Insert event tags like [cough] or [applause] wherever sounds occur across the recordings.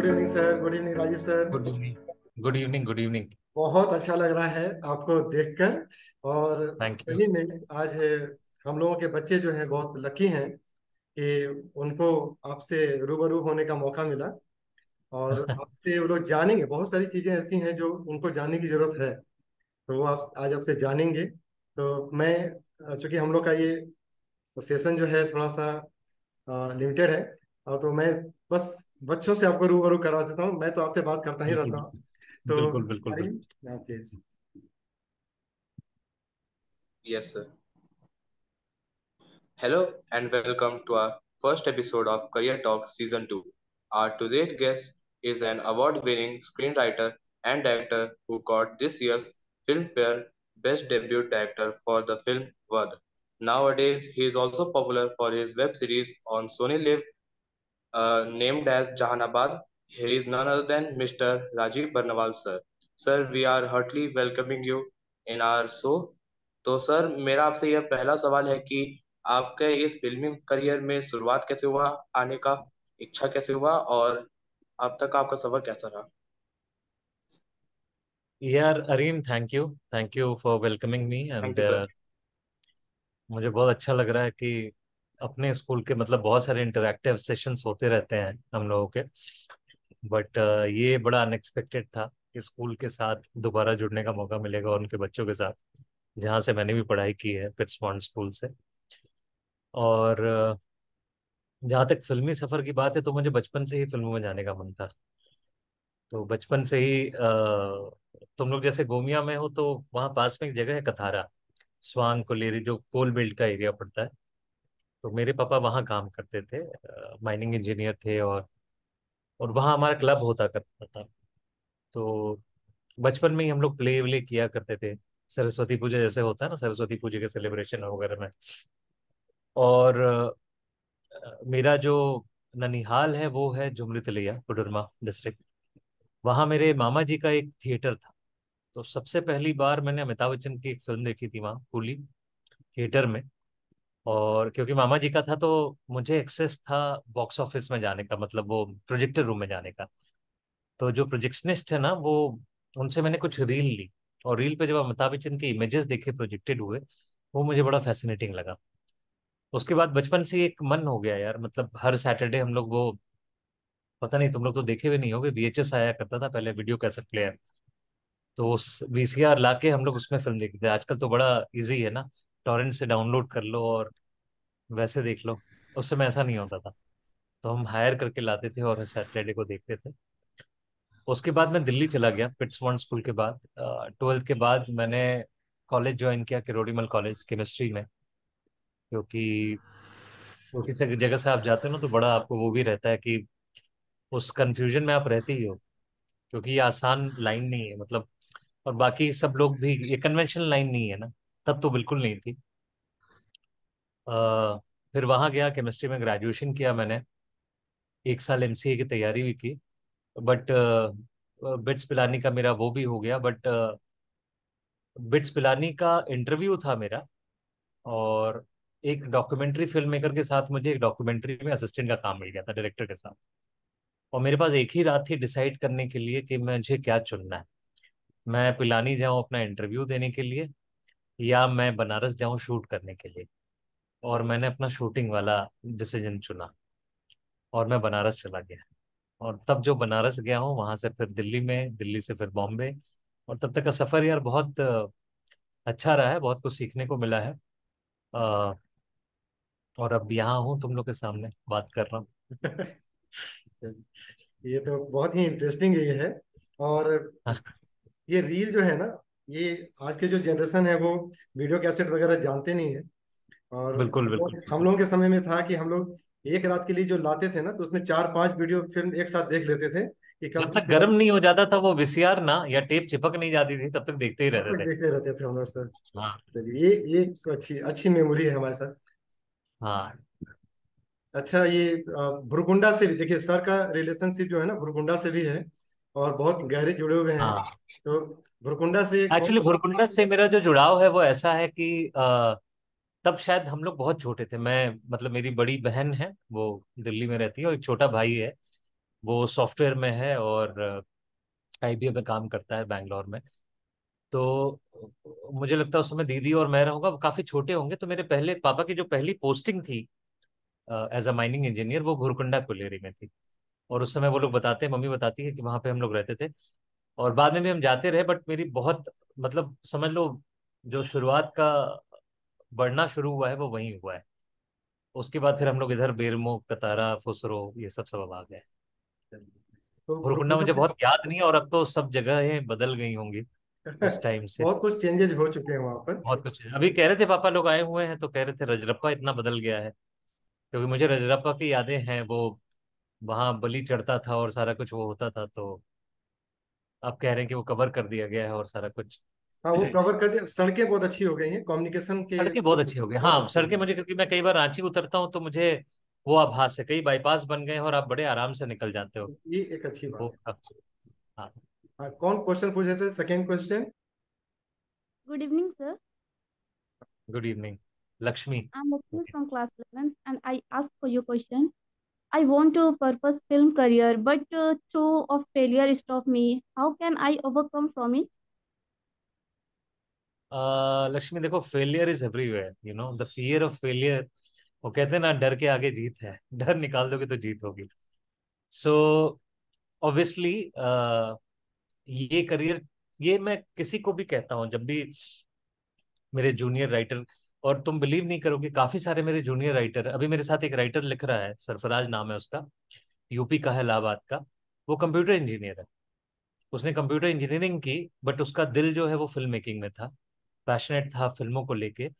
Good evening sir good evening Rajesh sir good evening good evening good evening बहुत अच्छा लग रहा है आपको देखकर और सही में आज हम लोगों के बच्चे जो हैं बहुत लकी हैं कि उनको आपसे रूबरू होने का मौका मिला और [laughs] आपसे वो लोग जानेंगे बहुत सारी चीजें ऐसी हैं जो उनको जानने की जरूरत है तो वो आप आज आपसे जानेंगे तो मैं चूंकि हम लोग का ये सेशन जो है थोड़ा सा लिमिटेड है तो मैं बस बच्चों से आपको रू रू करवा देता हूँ मैं तो आपसे बात करता ही रहता हूँ तो बिल्कुल, बिल्कुल, yes hello and welcome to our first episode of career talk season two our today's guest is an award winning screenwriter and director who got this year's Filmfare best debut director for the film worth Nowadays, he is also popular for his web series on Sony Live Uh, named as Jahanabad. He is none other than Mr. Rajiv Barnawal, sir. Sir, we are heartily welcoming you in our show. तो sir मेरा आपसे यह पहला सवाल है कि आपके इस फिल्मी करियर में शुरुआत कैसे हुआ आने का इच्छा कैसे हुआ और अब तक आपका सफर कैसा रहा यार Arin thank you thank you for welcoming me and मुझे बहुत अच्छा लग रहा है कि अपने स्कूल के मतलब बहुत सारे इंटरेक्टिव सेशंस होते रहते हैं हम लोगों के बट ये बड़ा अनएक्सपेक्टेड था कि स्कूल के साथ दोबारा जुड़ने का मौका मिलेगा और उनके बच्चों के साथ जहाँ से मैंने भी पढ़ाई की है पिट्समॉन्ड स्कूल से और जहाँ तक फिल्मी सफ़र की बात है तो मुझे बचपन से ही फिल्मों में जाने का मन था तो बचपन से ही तुम लोग जैसे गोमिया में हो तो वहाँ पास में एक जगह है कथारा स्वांग कोलेरी जो कोल बेल्ट का एरिया पड़ता है तो मेरे पापा वहाँ काम करते थे माइनिंग इंजीनियर थे और और वहाँ हमारा क्लब होता करता था तो बचपन में ही हम लोग प्ले व्ले किया करते थे सरस्वती पूजा जैसे होता है ना सरस्वती पूजा के सेलिब्रेशन वगैरह में और मेरा जो ननिहाल है वो है तलिया कोडरमा डिस्ट्रिक्ट वहाँ मेरे मामा जी का एक थिएटर था तो सबसे पहली बार मैंने अमिताभ बच्चन की एक फिल्म देखी थी वहाँ कूली थिएटर में और क्योंकि मामा जी का था तो मुझे एक्सेस था बॉक्स ऑफिस में जाने का मतलब वो प्रोजेक्टर रूम में जाने का तो जो प्रोजेक्शनिस्ट है ना वो उनसे मैंने कुछ रील ली और रील पे जब अमिताभ बच्चन के इमेजेस देखे प्रोजेक्टेड हुए वो मुझे बड़ा फैसिनेटिंग लगा उसके बाद बचपन से एक मन हो गया यार मतलब हर सैटरडे हम लोग वो पता नहीं तुम लोग तो देखे हुए नहीं होगे वीएचएस आया करता था पहले वीडियो कैसेट प्लेयर तो उस वीसीआर लाके हम लोग उसमें फिल्म देखते थे आजकल तो बड़ा इजी है ना टॉरेंट से डाउनलोड कर लो और वैसे देख लो उस समय ऐसा नहीं होता था तो हम हायर करके लाते थे और सैटरडे को देखते थे उसके बाद मैं दिल्ली चला गया पिट्समॉन स्कूल के बाद ट्वेल्थ के बाद मैंने कॉलेज ज्वाइन किया किरोड़ीमल कॉलेज केमिस्ट्री में क्योंकि तो किसी जगह से आप जाते हो ना तो बड़ा आपको वो भी रहता है कि उस कन्फ्यूजन में आप रहते ही हो क्योंकि ये आसान लाइन नहीं है मतलब और बाकी सब लोग भी ये कन्वेंशनल लाइन नहीं है ना तब तो बिल्कुल नहीं थी आ, फिर वहां गया केमिस्ट्री में ग्रेजुएशन किया मैंने एक साल एम की तैयारी भी की बट बिट्स पिलानी का मेरा वो भी हो गया बट बिट्स पिलानी का इंटरव्यू था मेरा और एक डॉक्यूमेंट्री फिल्म मेकर के साथ मुझे एक डॉक्यूमेंट्री में असिस्टेंट का काम मिल गया था डायरेक्टर के साथ और मेरे पास एक ही रात थी डिसाइड करने के लिए कि मुझे क्या चुनना है मैं पिलानी जाऊँ अपना इंटरव्यू देने के लिए या मैं बनारस जाऊं शूट करने के लिए और मैंने अपना शूटिंग वाला डिसीजन चुना और मैं बनारस चला गया और तब जो बनारस गया हूँ वहां से फिर दिल्ली में दिल्ली से फिर बॉम्बे और तब तक का सफर यार बहुत अच्छा रहा है बहुत कुछ सीखने को मिला है आ, और अब यहाँ हूँ तुम लोग के सामने बात कर रहा हूँ [laughs] ये तो बहुत ही इंटरेस्टिंग ये है और हाँ। ये रील जो है ना ये आज के जो जनरेशन है वो वीडियो कैसेट वगैरह जानते नहीं है और बिल्कुल बिल्कुल हम लोगों के समय में था कि हम लोग एक रात के लिए जो लाते थे ना तो उसमें चार पांच वीडियो फिल्म एक साथ देख लेते थे कि कब तक गर्म नहीं हो जाता था वो वीसीआर ना या टेप चिपक नहीं जाती थी तब तक देखते ही रहते थे देखते रहते थे हम लोग सर हाँ। ये ये अच्छी अच्छी मेमोरी है हमारे साथ हाँ अच्छा ये भ्रुकुंडा से भी देखिए सर का रिलेशनशिप जो है ना भ्रुकुंडा से भी है और बहुत गहरे जुड़े हुए हैं हाँ। तो भुरकुंडा से एक्चुअली भुरकुंडा से मेरा जो जुड़ाव है वो ऐसा है कि आ, तब शायद हम लोग बहुत छोटे थे मैं मतलब मेरी बड़ी बहन है वो दिल्ली में रहती है और एक छोटा भाई है वो सॉफ्टवेयर में है और आईबीएम में काम करता है बैंगलोर में तो मुझे लगता है उस समय दीदी और मैं रहूंगा काफी छोटे होंगे तो मेरे पहले पापा की जो पहली पोस्टिंग थी एज अ माइनिंग इंजीनियर वो भुरकुंडा कुलेरी में थी और उस समय वो लोग बताते हैं मम्मी बताती है कि वहां पे हम लोग रहते थे और बाद में भी हम जाते रहे बट मेरी बहुत मतलब समझ लो जो शुरुआत का बढ़ना शुरू हुआ है वो वहीं हुआ है उसके बाद फिर हम लोग इधर बेरमो कतारा फुसरो ये सब सब आ गए तो मुझे बहुत याद नहीं है और अब तो सब जगह बदल गई होंगी उस टाइम [laughs] से बहुत कुछ चेंजेस हो चुके हैं वहां पर बहुत कुछ अभी कह रहे थे पापा लोग आए हुए हैं तो कह रहे थे रजरप्पा इतना बदल गया है क्योंकि मुझे रजरप्पा की यादें हैं वो वहां बलि चढ़ता था और सारा कुछ वो होता था तो आप कह रहे हैं कि वो कवर कर दिया गया है और सारा कुछ हाँ वो कवर [laughs] कर दिया सड़कें बहुत अच्छी हो गई हैं कम्युनिकेशन के सड़कें बहुत अच्छी हो गई हाँ सड़कें मुझे क्योंकि मैं कई बार रांची उतरता हूँ तो मुझे वो आभास है कई बाईपास बन गए और आप बड़े आराम से निकल जाते हो ये एक अच्छी बात हाँ।, हाँ कौन क्वेश्चन पूछे sir second question good evening sir good evening Lakshmi. I'm Lakshmi from class 11 and I ask for your question I want to purpose film career but uh, of failure stop me how can I overcome from it Lakshmi देखो failure is everywhere you know the fear of failure वो कहते हैं ना डर के आगे जीत है डर निकाल दोगे तो जीत होगी सो ऑब्वियसली uh, ये करियर ये मैं किसी को भी कहता हूँ जब भी मेरे जूनियर राइटर और तुम बिलीव नहीं करोगे काफी सारे मेरे जूनियर राइटर अभी मेरे साथ एक राइटर लिख रहा है सरफराज नाम है उसका यूपी का है इलाहाबाद का वो कंप्यूटर इंजीनियर है उसने कंप्यूटर इंजीनियरिंग की बट उसका दिल जो है वो फिल्म मेकिंग में था पैशनेट था फिल्मों को लेके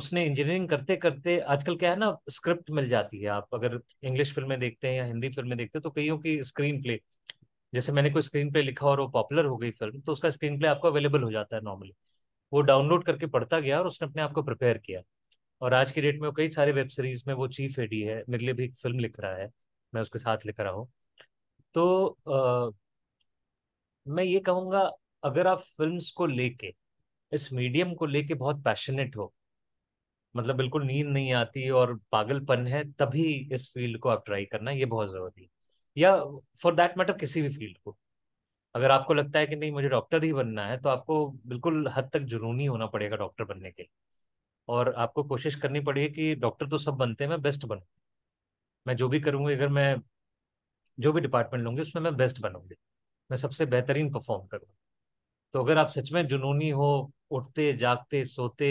उसने इंजीनियरिंग करते करते आजकल क्या है ना स्क्रिप्ट मिल जाती है आप अगर इंग्लिश फिल्में देखते हैं या हिंदी फिल्में देखते हैं तो कईयों की स्क्रीन प्ले जैसे मैंने कोई स्क्रीन प्ले लिखा और वो पॉपुलर हो गई फिल्म तो उसका स्क्रीन प्ले आपको अवेलेबल हो जाता है नॉर्मली वो डाउनलोड करके पढ़ता गया और उसने अपने आप को प्रिपेयर किया और आज की डेट में वो कई सारे वेब सीरीज में वो चीफ एडी है मेरे लिए भी एक फिल्म लिख रहा है मैं उसके साथ लिख रहा हूँ तो आ, मैं ये कहूँगा अगर आप फिल्म को लेके इस मीडियम को लेके बहुत पैशनेट हो मतलब बिल्कुल नींद नहीं आती और पागलपन है तभी इस फील्ड को आप ट्राई करना ये बहुत जरूरी है या फॉर दैट मैटर किसी भी फील्ड को अगर आपको लगता है कि नहीं मुझे डॉक्टर ही बनना है तो आपको बिल्कुल हद तक जुनूनी होना पड़ेगा डॉक्टर बनने के लिए और आपको कोशिश करनी पड़ेगी कि डॉक्टर तो सब बनते हैं मैं बेस्ट बनूँ मैं जो भी करूँगी अगर मैं जो भी डिपार्टमेंट लूँगी उसमें मैं बेस्ट बनूँगी मैं सबसे बेहतरीन परफॉर्म करूँगा तो अगर आप सच में जुनूनी हो उठते जागते सोते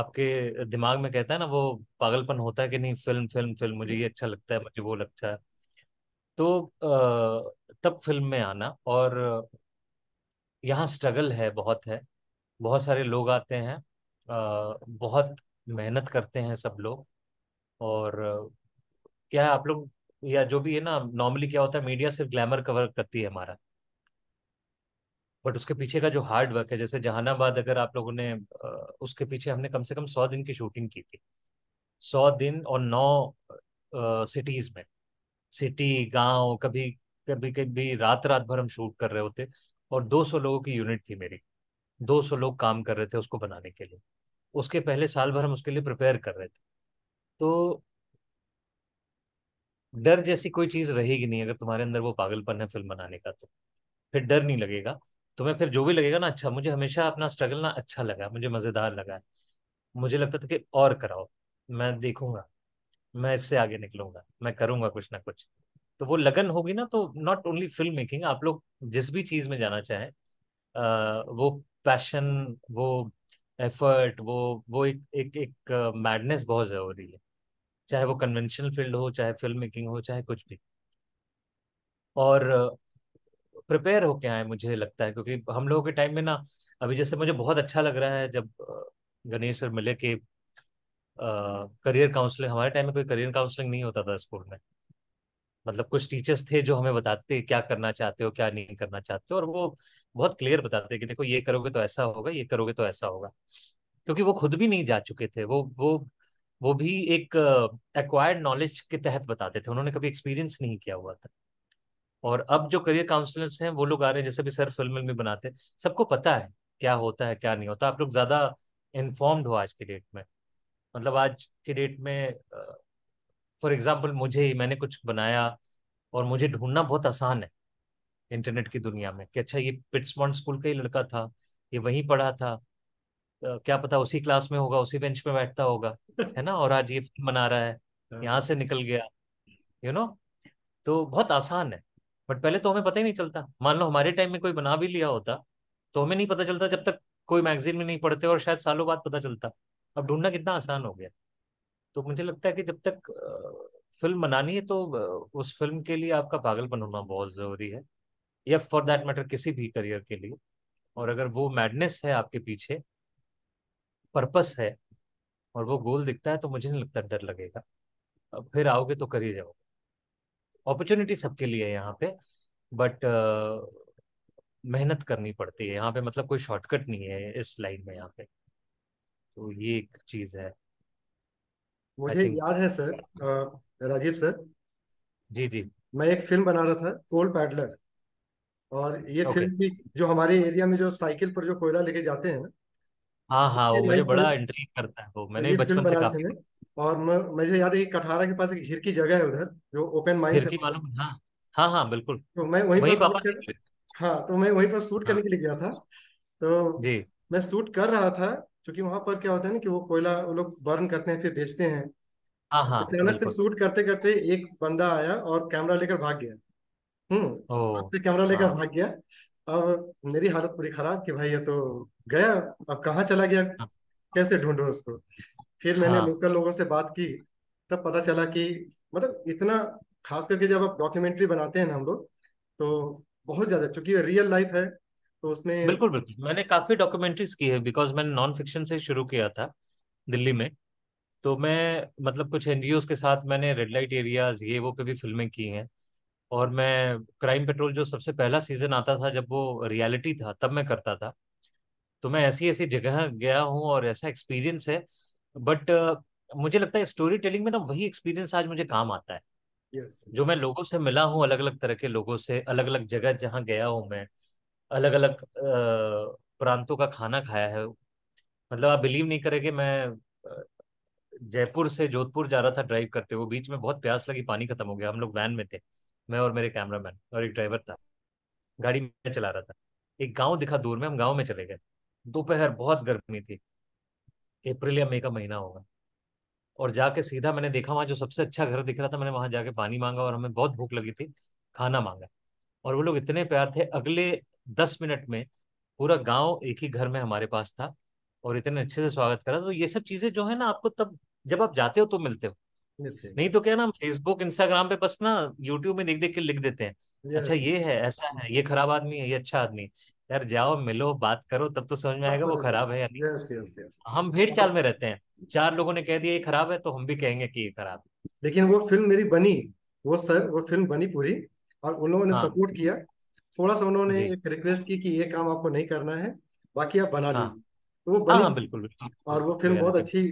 आपके दिमाग में कहता है ना वो पागलपन होता है कि नहीं फिल्म फिल्म फिल्म मुझे ये अच्छा लगता है मुझे वो लगता है तो तब फिल्म में आना और यहाँ स्ट्रगल है बहुत है बहुत सारे लोग आते हैं बहुत मेहनत करते हैं सब लोग और क्या है आप लोग या जो भी है ना नॉर्मली क्या होता है मीडिया सिर्फ ग्लैमर कवर करती है हमारा बट उसके पीछे का जो हार्ड वर्क है जैसे जहानाबाद अगर आप लोगों ने उसके पीछे हमने कम से कम सौ दिन की शूटिंग की थी सौ दिन और नौ सिटीज में सिटी गांव कभी कभी कभी रात रात भर हम शूट कर रहे होते और 200 लोगों की यूनिट थी मेरी 200 लोग काम कर रहे थे उसको बनाने के लिए उसके पहले साल भर हम उसके लिए प्रिपेयर कर रहे थे तो डर जैसी कोई चीज रहेगी नहीं अगर तुम्हारे अंदर वो पागलपन है फिल्म बनाने का तो फिर डर नहीं लगेगा तुम्हें फिर जो भी लगेगा ना अच्छा मुझे हमेशा अपना स्ट्रगल ना अच्छा लगा मुझे मजेदार लगा मुझे लगता था कि और कराओ मैं देखूंगा मैं इससे आगे निकलूंगा मैं करूंगा कुछ ना कुछ तो वो लगन होगी ना तो नॉट ओनली फिल्म मेकिंग आप लोग जिस भी चीज में जाना चाहें वो पैशन वो एफर्ट वो वो एक एक एक मैडनेस बहुत जरूरी है चाहे वो कन्वेंशनल फील्ड हो चाहे फिल्म मेकिंग हो चाहे कुछ भी और प्रिपेयर होके आए मुझे लगता है क्योंकि हम लोगों के टाइम में ना अभी जैसे मुझे बहुत अच्छा लग रहा है जब गणेश और मिले के करियर काउंसलिंग हमारे टाइम में कोई करियर काउंसलिंग नहीं होता था स्कूल में मतलब कुछ टीचर्स थे जो हमें बताते क्या करना चाहते हो क्या नहीं करना चाहते हो और वो बहुत क्लियर बताते कि देखो ये करोगे तो ऐसा होगा ये करोगे तो ऐसा होगा क्योंकि वो खुद भी नहीं जा चुके थे वो वो वो भी एक एक्वायर्ड नॉलेज के तहत बताते थे उन्होंने कभी एक्सपीरियंस नहीं किया हुआ था और अब जो करियर काउंसलर्स हैं वो लोग आ रहे हैं जैसे भी सर फिल्म में बनाते सबको पता है क्या होता है क्या नहीं होता आप लोग ज्यादा इन्फॉर्म्ड हो आज के डेट में मतलब आज के डेट में फॉर एग्जाम्पल मुझे मैंने कुछ बनाया और मुझे ढूंढना बहुत आसान है इंटरनेट की दुनिया में कि अच्छा ये पिट्समॉन्ड स्कूल का ही लड़का था ये वहीं पढ़ा था क्या पता उसी क्लास में होगा उसी बेंच पे बैठता होगा है ना और आज ये फिल्म बना रहा है हाँ। यहाँ से निकल गया यू you नो know? तो बहुत आसान है बट पहले तो हमें पता ही नहीं चलता मान लो हमारे टाइम में कोई बना भी लिया होता तो हमें नहीं पता चलता जब तक कोई मैगजीन में नहीं पढ़ते और शायद सालों बाद पता चलता अब ढूंढना कितना आसान हो गया तो मुझे लगता है कि जब तक फिल्म बनानी है तो उस फिल्म के लिए आपका पागलपन होना बहुत जरूरी है या फॉर दैट मैटर किसी भी करियर के लिए और अगर वो मैडनेस है आपके पीछे पर्पस है और वो गोल दिखता है तो मुझे नहीं लगता डर लगेगा फिर आओगे तो करिए जाओगे अपॉर्चुनिटी सबके लिए है यहाँ पे बट आ, मेहनत करनी पड़ती है यहाँ पे मतलब कोई शॉर्टकट नहीं है इस लाइन में यहाँ पे तो ये एक चीज है आई मुझे थिंक याद है सर राजीव सर जी जी मैं एक फिल्म बना रहा था कोल पैडलर और ये okay. फिल्म थी जो हमारे एरिया में जो साइकिल पर जो कोयला लेके जाते हैं ना हाँ हाँ वो मुझे बड़ा इंट्रीग करता है वो मैंने ये फिल्म बचपन से काफी और मुझे याद है कि कठारा के पास एक झिरकी जगह है उधर जो ओपन माइंस है मालूम हाँ हाँ हाँ बिल्कुल तो मैं वहीं पर वही शूट पापा कर... हाँ तो मैं वहीं पर शूट हाँ। करने के लिए गया था तो जी मैं शूट कर रहा था क्योंकि वहां पर क्या होता है ना कि वो कोयला वो लोग बर्न करते हैं फिर बेचते हैं हाँ, हाँ, अचानक से शूट करते करते एक बंदा आया और कैमरा लेकर भाग गया हम्म से कैमरा लेकर हाँ। भाग गया अब मेरी हालत पूरी खराब कि भाई ये तो गया अब कहाँ चला गया कैसे ढूंढो उसको फिर मैंने लोकल लोगों से बात की तब पता चला कि मतलब इतना खास करके जब आप डॉक्यूमेंट्री बनाते हैं ना हम लोग तो बहुत ज्यादा चूंकि रियल लाइफ है तो उसने बिल्कुल बिल्कुल मैंने काफी डॉक्यूमेंट्रीज की है बिकॉज मैंने नॉन फिक्शन से शुरू किया था दिल्ली में तो मैं मतलब कुछ एनजीओ के साथ मैंने रेड लाइट एरियाज ये वो पे भी फिल्में की हैं और मैं क्राइम पेट्रोल जो सबसे पहला सीजन आता था जब वो रियलिटी था तब मैं करता था तो मैं ऐसी ऐसी जगह गया हूँ और ऐसा एक्सपीरियंस है बट uh, मुझे लगता है स्टोरी टेलिंग में ना वही एक्सपीरियंस आज मुझे काम आता है yes, yes. जो मैं लोगों से मिला हूँ अलग अलग तरह के लोगों से अलग अलग जगह जहाँ गया हूँ मैं अलग अलग प्रांतों का खाना खाया है मतलब आप बिलीव नहीं करेंगे मैं जयपुर से जोधपुर जा रहा था ड्राइव करते हुए बीच में बहुत प्यास लगी पानी खत्म हो गया हम लोग वैन में थे मैं और मेरे कैमरामैन और एक ड्राइवर था गाड़ी में चला रहा था एक गांव दिखा दूर में हम गांव में चले गए दोपहर बहुत गर्मी थी अप्रैल या मई का महीना होगा और जाके सीधा मैंने देखा वहां जो सबसे अच्छा घर दिख रहा था मैंने वहां जाके पानी मांगा और हमें बहुत भूख लगी थी खाना मांगा और वो लोग इतने प्यार थे अगले दस मिनट में पूरा गांव एक ही घर में हमारे पास था और इतने अच्छे से स्वागत करा तो ये सब चीजें जो है ना आपको तब जब आप जाते हो तो मिलते हो मिलते नहीं तो क्या ना फेसबुक इंस्टाग्राम पे बस ना यूट्यूब में देख देख के लिख देते हैं अच्छा ये है ऐसा है ये खराब आदमी है ये अच्छा आदमी यार जाओ मिलो बात करो तब तो समझ में आएगा वो तो खराब है या नहीं हम भेड़ चाल में रहते हैं चार लोगों ने कह दिया ये खराब है तो हम भी कहेंगे कि ये खराब है लेकिन वो फिल्म मेरी बनी वो सर वो फिल्म बनी पूरी और उन लोगों ने हाँ। सपोर्ट किया थोड़ा सा उन्होंने एक रिक्वेस्ट की कि ये काम आपको नहीं करना है बाकी आप बना हाँ, तो वो बनी हाँ, हाँ, बिल्कुल, बिल्कुल और वो फिल्म बहुत अच्छी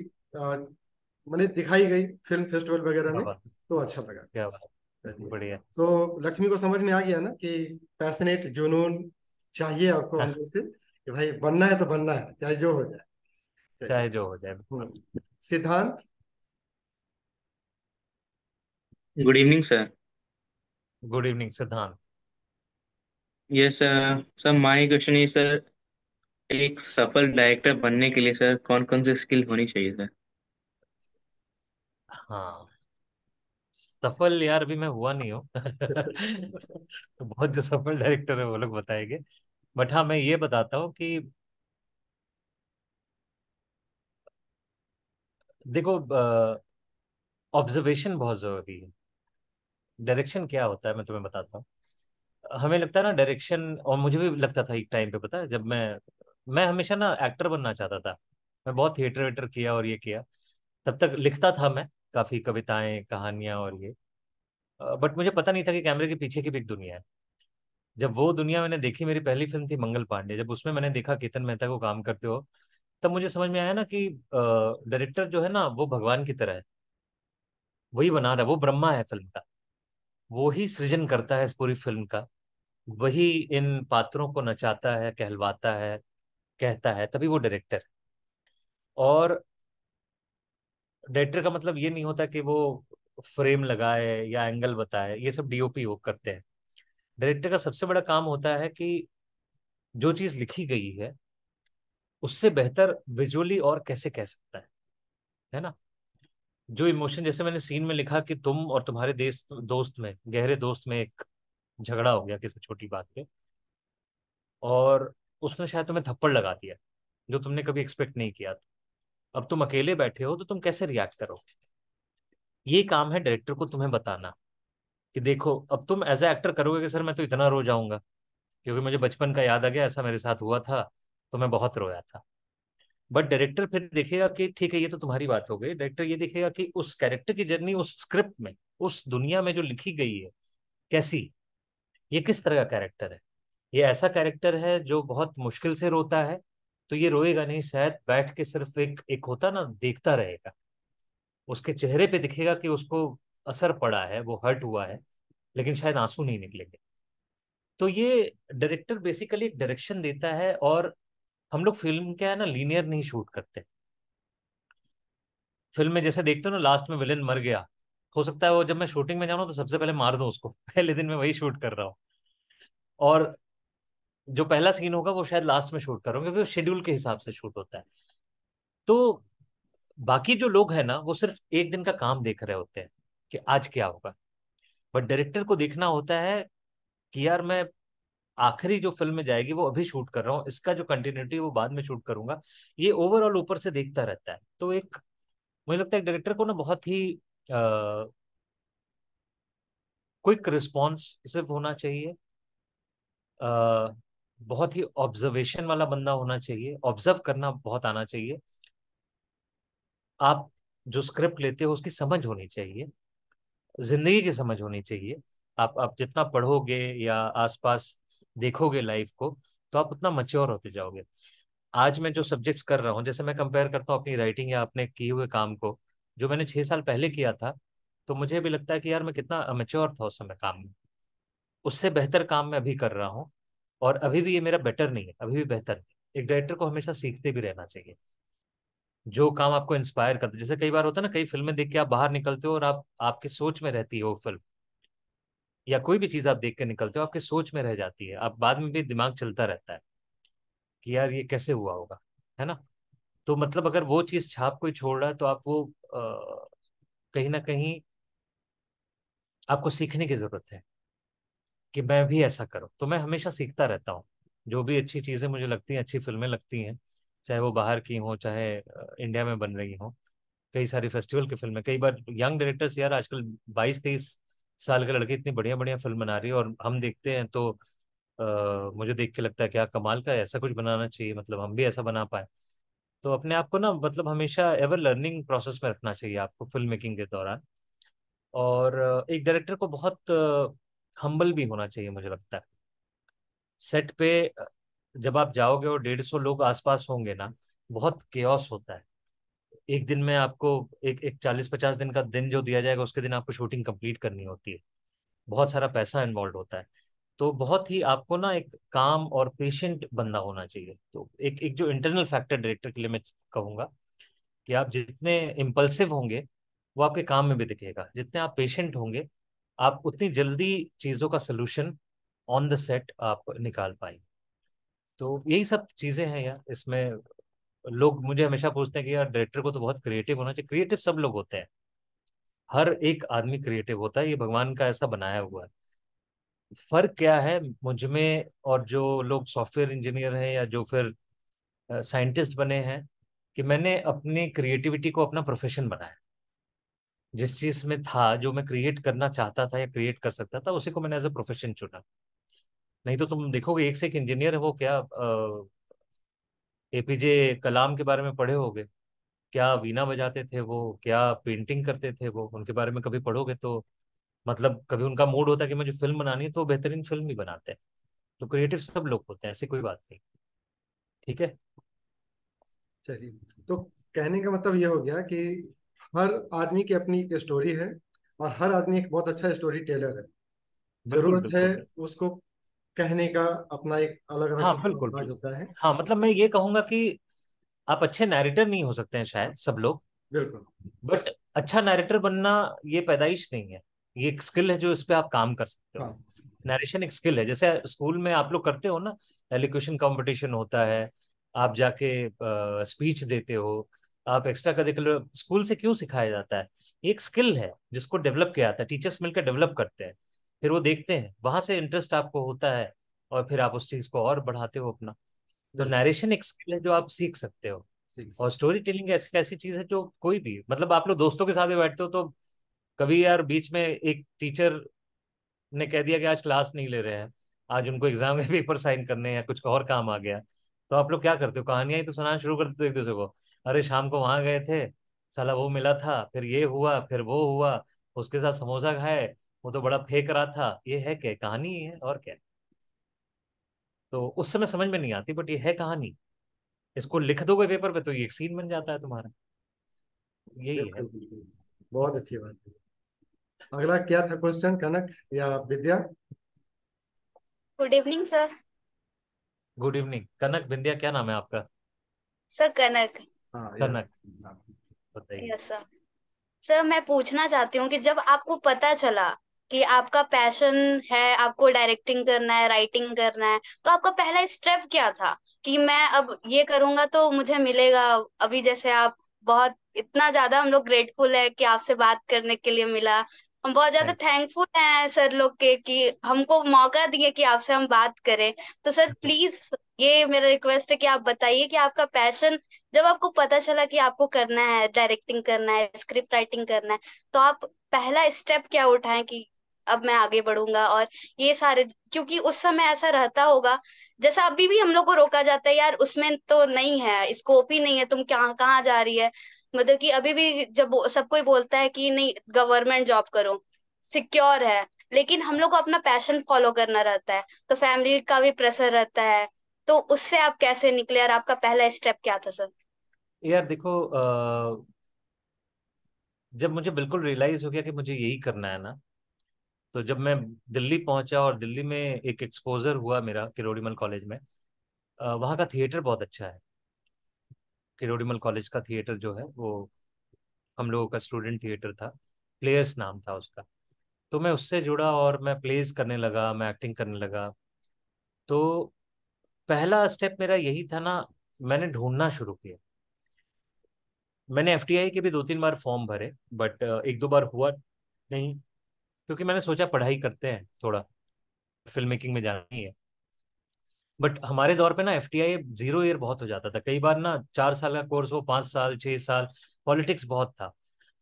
मैंने दिखाई गई फिल्म फेस्टिवल वगैरह में तो अच्छा लगा क्या बढ़िया तो लक्ष्मी को समझ में आ गया ना कि पैसनेट जुनून चाहिए आपको हाँ। अंदर से कि भाई बनना है तो बनना है चाहे जो हो जाए चाहे जो हो जाए हम्म। Siddhant good evening sir good evening Siddhant yes sir sir my question ये सर एक सफल डायरेक्टर बनने के लिए सर कौन कौन से स्किल होनी चाहिए सर हाँ सफल यार अभी मैं हुआ नहीं हूँ तो [laughs] बहुत जो सफल डायरेक्टर है वो लोग बताएंगे बट हाँ मैं ये बताता हूँ कि देखो ऑब्जर्वेशन बहुत जरूरी है डायरेक्शन क्या होता है मैं तुम्हें बताता हूँ हमें लगता है ना डायरेक्शन और मुझे भी लगता था एक टाइम पे पता है जब मैं मैं हमेशा ना एक्टर बनना चाहता था मैं बहुत थिएटर वेटर किया और ये किया तब तक लिखता था मैं काफी कविताएं कहानियां और ये बट मुझे पता नहीं था कि कैमरे के पीछे की भी एक दुनिया है जब वो दुनिया मैंने देखी मेरी पहली फिल्म थी मंगल पांडे जब उसमें मैंने देखा केतन मेहता को काम करते हो तब मुझे समझ में आया ना कि डायरेक्टर जो है ना वो भगवान की तरह है वही बना रहा है वो ब्रह्मा है फिल्म का वो ही सृजन करता है इस पूरी फिल्म का वही इन पात्रों को नचाता है कहलवाता है कहता है तभी वो डायरेक्टर है और डायरेक्टर का मतलब ये नहीं होता कि वो फ्रेम लगाए या एंगल बताए ये सब डीओपी वो करते हैं डायरेक्टर का सबसे बड़ा काम होता है कि जो चीज लिखी गई है उससे बेहतर विजुअली और कैसे कह सकता है है ना जो इमोशन जैसे मैंने सीन में लिखा कि तुम और तुम्हारे देश दोस्त में गहरे दोस्त में एक झगड़ा हो गया किसी छोटी बात पे और उसने शायद तुम्हें थप्पड़ लगा दिया जो तुमने कभी एक्सपेक्ट नहीं किया था अब तुम अकेले बैठे हो तो तुम कैसे रिएक्ट करो ये काम है डायरेक्टर को तुम्हें बताना कि देखो अब तुम एज ए एक्टर करोगे कि सर मैं तो इतना रो जाऊंगा क्योंकि मुझे बचपन का याद आ गया ऐसा मेरे साथ हुआ था तो मैं बहुत रोया था बट डायरेक्टर फिर देखेगा कि ठीक है ये तो तुम्हारी बात हो गई डायरेक्टर ये देखेगा कि उस कैरेक्टर की जर्नी उस स्क्रिप्ट में उस दुनिया में जो लिखी गई है कैसी ये किस तरह का कैरेक्टर है ये ऐसा कैरेक्टर है जो बहुत मुश्किल से रोता है तो ये रोएगा नहीं शायद बैठ के सिर्फ एक एक होता ना देखता रहेगा उसके चेहरे पे दिखेगा कि उसको असर पड़ा है वो हर्ट हुआ है लेकिन शायद आंसू नहीं निकलेंगे तो ये डायरेक्टर बेसिकली एक डायरेक्शन देता है और हम लोग फिल्म क्या है ना लीनियर नहीं शूट करते फिल्म में जैसे देखते हो ना लास्ट में विलेन मर गया हो सकता है वो जब मैं शूटिंग में जाऊँ तो सबसे पहले मार दूँ उसको [laughs] पहले दिन में वही शूट कर रहा हूँ और जो पहला सीन होगा वो शायद लास्ट में शूट करूँ क्योंकि शेड्यूल के हिसाब से शूट होता है तो बाकी जो लोग हैं ना वो सिर्फ एक दिन का काम देख रहे होते हैं कि आज क्या होगा बट डायरेक्टर को देखना होता है कि यार मैं आखिरी जो फिल्म में जाएगी वो अभी शूट कर रहा हूँ इसका जो कंटिन्यूटी वो बाद में शूट करूंगा ये ओवरऑल ऊपर से देखता रहता है तो एक मुझे लगता है डायरेक्टर को ना बहुत ही क्विक रिस्पॉन्स सिर्फ होना चाहिए uh, बहुत ही ऑब्जर्वेशन वाला बंदा होना चाहिए ऑब्जर्व करना बहुत आना चाहिए आप जो स्क्रिप्ट लेते हो उसकी समझ होनी चाहिए जिंदगी की समझ होनी चाहिए आप आप जितना पढ़ोगे या आसपास देखोगे लाइफ को तो आप उतना मच्योर होते जाओगे आज मैं जो सब्जेक्ट्स कर रहा हूँ जैसे मैं कंपेयर करता हूँ अपनी राइटिंग या अपने किए हुए काम को जो मैंने छह साल पहले किया था तो मुझे भी लगता है कि यार मैं कितना अमेच्योर था उस समय काम में उससे बेहतर काम मैं अभी कर रहा हूँ और अभी भी ये मेरा बेटर नहीं है अभी भी बेहतर एक डायरेक्टर को हमेशा सीखते भी रहना चाहिए जो काम आपको इंस्पायर करता है जैसे कई बार होता है ना कई फिल्में देख के आप बाहर निकलते हो और आप आपकी सोच में रहती है वो फिल्म या कोई भी चीज़ आप देख के निकलते हो आपकी सोच में रह जाती है आप बाद में भी दिमाग चलता रहता है कि यार ये कैसे हुआ होगा है ना तो मतलब अगर वो चीज छाप कोई छोड़ रहा है तो आप वो कहीं ना कहीं आपको सीखने की जरूरत है कि मैं भी ऐसा करूं तो मैं हमेशा सीखता रहता हूँ जो भी अच्छी चीजें मुझे लगती हैं अच्छी फिल्में लगती हैं चाहे वो बाहर की हों चाहे इंडिया में बन रही हों कई सारी फेस्टिवल की फिल्में कई बार यंग डायरेक्टर्स यार आजकल बाईस तेईस साल के लड़के इतनी बढ़िया बढ़िया फिल्म बना रही है और हम देखते हैं तो आ, मुझे देख के लगता है क्या कमाल का ऐसा कुछ बनाना चाहिए मतलब हम भी ऐसा बना पाए तो अपने आप को ना मतलब हमेशा एवर लर्निंग प्रोसेस में रखना चाहिए आपको फिल्म मेकिंग के दौरान और एक डायरेक्टर को बहुत हम्बल भी होना चाहिए मुझे लगता है सेट पे जब आप जाओगे और डेढ़ सौ लोग आसपास होंगे ना बहुत केयस होता है एक दिन में आपको एक एक चालीस पचास दिन का दिन जो दिया जाएगा उसके दिन आपको शूटिंग कंप्लीट करनी होती है बहुत सारा पैसा इन्वॉल्व होता है तो बहुत ही आपको ना एक काम और पेशेंट बंदा होना चाहिए तो एक एक जो इंटरनल फैक्टर डायरेक्टर के लिए मैं कहूँगा कि आप जितने इम्पल्सिव होंगे वो आपके काम में भी दिखेगा जितने आप पेशेंट होंगे आप उतनी जल्दी चीज़ों का सोल्यूशन ऑन द सेट आप निकाल पाएंगे तो यही सब चीज़ें हैं यार इसमें लोग मुझे हमेशा पूछते हैं कि यार डायरेक्टर को तो बहुत क्रिएटिव होना चाहिए क्रिएटिव सब लोग होते हैं हर एक आदमी क्रिएटिव होता है ये भगवान का ऐसा बनाया हुआ है फर्क क्या है मुझ में और जो लोग सॉफ्टवेयर इंजीनियर हैं या जो फिर साइंटिस्ट बने हैं कि मैंने अपनी क्रिएटिविटी को अपना प्रोफेशन बनाया जिस चीज में था जो मैं क्रिएट करना चाहता था या क्रिएट कर सकता था उसी को मैंने एज ए प्रोफेशन चुना नहीं तो तुम देखोगे एक से एक इंजीनियर है वो क्या एपीजे कलाम के बारे में पढ़े होगे क्या वीणा बजाते थे वो क्या पेंटिंग करते थे वो उनके बारे में कभी पढ़ोगे तो मतलब कभी उनका मूड होता है कि मुझे फिल्म बनानी है तो बेहतरीन फिल्म ही बनाते हैं तो क्रिएटिव सब लोग होते हैं ऐसी कोई बात नहीं ठीक है चलिए तो कहने का मतलब यह हो गया कि हर आदमी की अपनी एक स्टोरी है और हर आदमी एक बहुत अच्छा स्टोरी टेलर है जरूरत है उसको कहने का अपना एक अलग अलग हाँ, बिल्कुल, होता है हाँ मतलब मैं ये कहूंगा कि आप अच्छे नैरेटर नहीं हो सकते हैं शायद सब लोग बिल्कुल बट अच्छा नैरेटर बनना ये पैदाइश नहीं है ये एक स्किल है जो इस पे आप काम कर सकते हो नरेशन हाँ। एक स्किल है जैसे स्कूल में आप लोग करते हो ना एलिक्यूशन कॉम्पिटिशन होता है आप जाके स्पीच देते हो आप एक्स्ट्रा करिकुलर स्कूल से क्यों सिखाया जाता है एक स्किल है जिसको डेवलप किया जाता है टीचर्स मिलकर डेवलप करते हैं फिर वो देखते हैं वहां से इंटरेस्ट आपको होता है और फिर आप उस चीज को और बढ़ाते हो अपना तो नरेशन एक स्किल है जो आप सीख सकते हो और स्टोरी टेलिंग ऐसी ऐसी चीज है जो कोई भी मतलब आप लोग दोस्तों के साथ बैठते हो तो कभी यार बीच में एक टीचर ने कह दिया कि आज क्लास नहीं ले रहे हैं आज उनको एग्जाम के [laughs] पेपर साइन करने या कुछ और काम आ गया तो आप लोग क्या करते हो कहानियां ही तो सुनाना शुरू कर देते हो एक दूसरे को अरे शाम को वहां गए थे साला वो मिला था फिर ये हुआ फिर वो हुआ उसके साथ समोसा खाए वो तो बड़ा फेंक रहा था ये है क्या कहानी है और क्या तो उस समय समझ में नहीं आती बट ये है कहानी इसको लिख दोगे पेपर पे तो ये सीन बन जाता है तुम्हारा यही है बहुत अच्छी बात है अगला क्या था क्वेश्चन कनक या Vidya good evening sir good evening Kanak Vidya क्या नाम है आपका सर कनक हाँ, कनक सर हाँ, सर मैं पूछना चाहती हूँ कि जब आपको पता चला कि आपका पैशन है आपको डायरेक्टिंग करना है राइटिंग करना है तो आपका पहला स्टेप क्या था कि मैं अब ये करूंगा तो मुझे मिलेगा अभी जैसे आप बहुत इतना ज्यादा हम लोग ग्रेटफुल है कि आपसे बात करने के लिए मिला हम बहुत ज्यादा थैंकफुल हाँ। हैं सर लोग के कि हमको मौका दिए कि आपसे हम बात करें तो सर प्लीज [laughs] ये मेरा रिक्वेस्ट है कि आप बताइए कि आपका पैशन जब आपको पता चला कि आपको करना है डायरेक्टिंग करना है स्क्रिप्ट राइटिंग करना है तो आप पहला स्टेप क्या उठाएं कि अब मैं आगे बढ़ूंगा और ये सारे क्योंकि उस समय ऐसा रहता होगा जैसा अभी भी हम लोग को रोका जाता है यार उसमें तो नहीं है स्कोप ही नहीं है तुम कहाँ कहाँ जा रही है मतलब कि अभी भी जब सब कोई बोलता है कि नहीं गवर्नमेंट जॉब करो सिक्योर है लेकिन हम लोग को अपना पैशन फॉलो करना रहता है तो फैमिली का भी प्रेशर रहता है तो उससे आप कैसे निकले और आपका पहला स्टेप क्या था सर यार देखो जब मुझे बिल्कुल रियलाइज हो गया कि मुझे यही करना है ना तो जब मैं दिल्ली पहुंचा और दिल्ली में एक एक्सपोजर हुआ मेरा किरोड़ीमल कॉलेज में वहां का थिएटर बहुत अच्छा है किरोडिमल कॉलेज का थिएटर जो है वो हम लोगों का स्टूडेंट थिएटर था प्लेयर्स नाम था उसका तो मैं उससे जुड़ा और मैं प्लेज करने लगा मैं एक्टिंग करने लगा तो पहला स्टेप मेरा यही था ना मैंने ढूंढना शुरू किया मैंने एफ के भी दो तीन बार फॉर्म भरे बट एक दो बार हुआ नहीं क्योंकि मैंने सोचा पढ़ाई करते हैं थोड़ा फिल्म मेकिंग में जाना ही है बट हमारे दौर पे ना F T I zero year बहुत हो जाता था कई बार ना चार साल का कोर्स हो पाँच साल छः साल पॉलिटिक्स बहुत था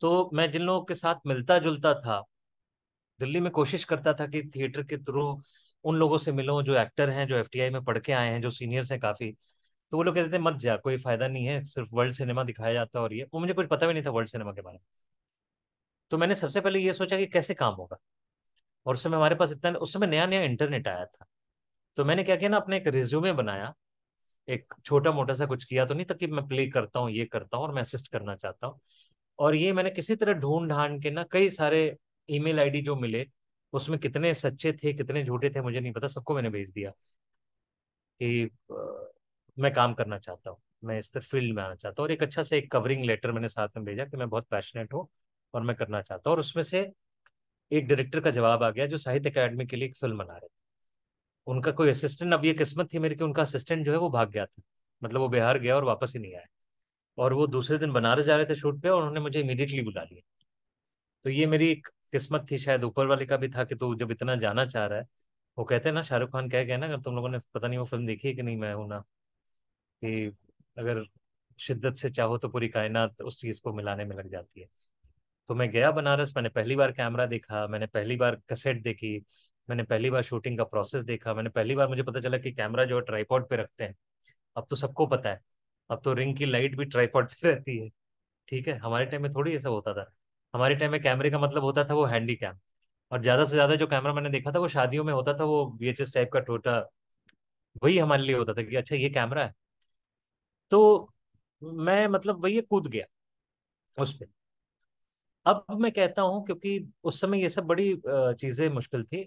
तो मैं जिन लोगों के साथ मिलता जुलता था दिल्ली में कोशिश करता था कि थिएटर के थ्रू उन लोगों से मिलो जो एक्टर हैं जो एफ में पढ़ के आए हैं जो सीनियर्स हैं काफ़ी तो वो लोग कहते थे मत जा कोई फायदा नहीं है सिर्फ वर्ल्ड सिनेमा दिखाया जाता और ये वो मुझे कुछ पता भी नहीं था वर्ल्ड सिनेमा के बारे में तो मैंने सबसे पहले ये सोचा कि कैसे काम होगा और उस समय हमारे पास इतना उस समय नया नया इंटरनेट आया था तो मैंने क्या किया ना अपने एक रिज्यूमे बनाया एक छोटा मोटा सा कुछ किया तो नहीं था कि मैं प्ले करता हूँ ये करता हूँ और मैं असिस्ट करना चाहता हूँ और ये मैंने किसी तरह ढूंढ ढांड के ना कई सारे ईमेल आईडी जो मिले उसमें कितने सच्चे थे कितने झूठे थे मुझे नहीं पता सबको मैंने भेज दिया कि मैं काम करना चाहता हूँ मैं इस तरह फील्ड में आना चाहता हूँ और एक अच्छा सा एक कवरिंग लेटर मैंने साथ में भेजा कि मैं बहुत पैशनेट हूँ और मैं करना चाहता हूँ और उसमें से एक डायरेक्टर का जवाब आ गया जो साहित्य अकेडमी के लिए एक फिल्म बना रहे थे उनका कोई असिस्टेंट अब ये किस्मत थी मेरी कि उनका असिस्टेंट जो है वो भाग गया था मतलब वो बिहार गया और वापस ही नहीं आया और वो दूसरे दिन बनारस जा रहे थे शूट पे और उन्होंने मुझे इमीडिएटली बुला लिया तो ये मेरी एक किस्मत थी शायद ऊपर वाले का भी था कि तू जब इतना जाना चाह रहा है वो कहते हैं ना शाहरुख खान कह गया ना अगर तुम लोगों ने पता नहीं वो फिल्म देखी है कि नहीं मैं हूं ना कि अगर शिद्दत से चाहो तो पूरी कायनात उस चीज़ को मिलाने में लग जाती है तो मैं गया बनारस मैंने पहली बार कैमरा देखा मैंने पहली बार कसेट देखी मैंने पहली बार शूटिंग का प्रोसेस देखा मैंने पहली बार मुझे पता चला कि कैमरा जो है ट्राईपॉड पे रखते हैं अब तो सबको पता है अब तो रिंग की लाइट भी ट्राईपॉड पे [laughs] रहती है ठीक है हमारे टाइम में थोड़ी ऐसा होता था हमारे टाइम में कैमरे का मतलब होता था वो हैंडी कैम और ज्यादा से ज्यादा जो कैमरा मैंने देखा था वो शादियों में होता था वो वी टाइप का टोटा वही हमारे लिए होता था कि अच्छा ये कैमरा है तो मैं मतलब वही कूद गया उस पर अब मैं कहता हूँ क्योंकि उस समय ये सब बड़ी चीजें मुश्किल थी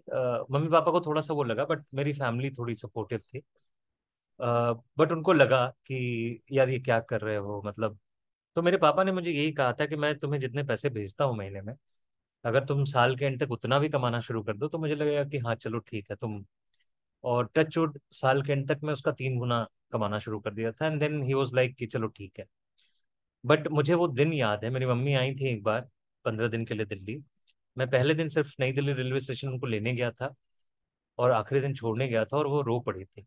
मम्मी पापा को थोड़ा सा वो लगा बट मेरी फैमिली थोड़ी सपोर्टिव थी बट उनको लगा कि यार ये क्या कर रहे हो मतलब तो मेरे पापा ने मुझे यही कहा था कि मैं तुम्हें जितने पैसे भेजता हूँ महीने में अगर तुम साल के एंड तक उतना भी कमाना शुरू कर दो तो मुझे लगेगा कि हाँ चलो ठीक है तुम और टच वुड साल के एंड तक मैं उसका तीन गुना कमाना शुरू कर दिया था and then he was like कि चलो ठीक है बट मुझे वो दिन याद है मेरी मम्मी आई थी एक बार पंद्रह दिन के लिए दिल्ली मैं पहले दिन सिर्फ नई दिल्ली रेलवे स्टेशन उनको लेने गया था और आखिरी दिन छोड़ने गया था और वो रो पड़ी थी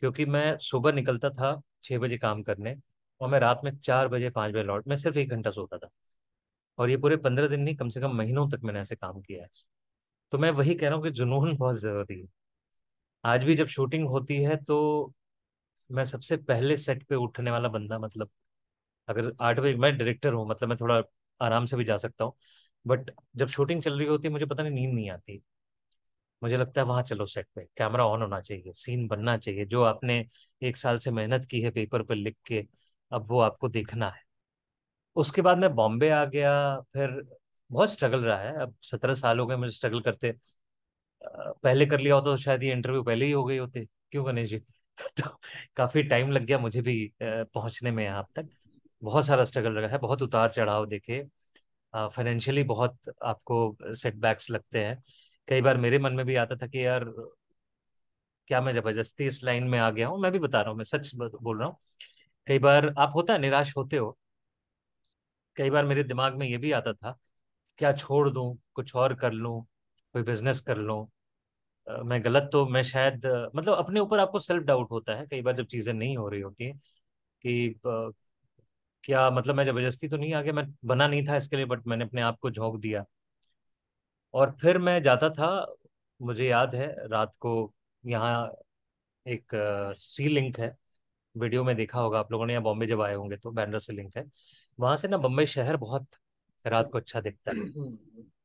क्योंकि मैं सुबह निकलता था छः बजे काम करने और मैं रात में चार बजे पाँच बजे लौट मैं सिर्फ एक घंटा सोता था और ये पूरे पंद्रह दिन नहीं कम से कम महीनों तक मैंने ऐसे काम किया है तो मैं वही कह रहा हूँ कि जुनून बहुत ज़रूरी है आज भी जब शूटिंग होती है तो मैं सबसे पहले सेट पे उठने वाला बंदा मतलब अगर आठ बजे मैं डायरेक्टर हूँ मतलब मैं थोड़ा आराम से भी जा सकता हूँ बट जब शूटिंग चल रही होती है मुझे पता नहीं नींद नहीं आती मुझे लगता है वहां चलो सेट पे कैमरा ऑन होना चाहिए सीन बनना चाहिए जो आपने एक साल से मेहनत की है पेपर पर लिख के अब वो आपको देखना है उसके बाद मैं बॉम्बे आ गया फिर बहुत स्ट्रगल रहा है अब सत्रह साल हो गए मुझे स्ट्रगल करते पहले कर लिया होता तो शायद ये इंटरव्यू पहले ही हो गई होती क्यों गणेश जी [laughs] तो काफी टाइम लग गया मुझे भी पहुंचने में यहाँ तक बहुत सारा स्ट्रगल रहा है बहुत उतार चढ़ाव देखे फाइनेंशियली बहुत आपको सेटबैक्स लगते हैं कई बार मेरे मन में भी आता था कि यार क्या मैं जबरदस्ती इस लाइन में आ गया हूँ मैं भी बता रहा हूँ मैं सच बोल रहा हूँ कई बार आप होता है निराश होते हो कई बार मेरे दिमाग में ये भी आता था क्या छोड़ दूँ कुछ और कर लूँ कोई बिजनेस कर लूँ मैं गलत तो मैं शायद मतलब अपने ऊपर आपको सेल्फ डाउट होता है कई बार जब चीज़ें नहीं हो रही होती हैं कि क्या मतलब मैं जबरदस्ती तो नहीं आ गया मैं बना नहीं था इसके लिए बट मैंने अपने आप को झोंक दिया और फिर मैं जाता था मुझे याद है रात को यहाँ एक सी लिंक है वीडियो में देखा होगा आप लोगों ने यहाँ बॉम्बे जब आए होंगे तो बैनर से लिंक है वहां से ना बम्बई शहर बहुत रात को अच्छा दिखता है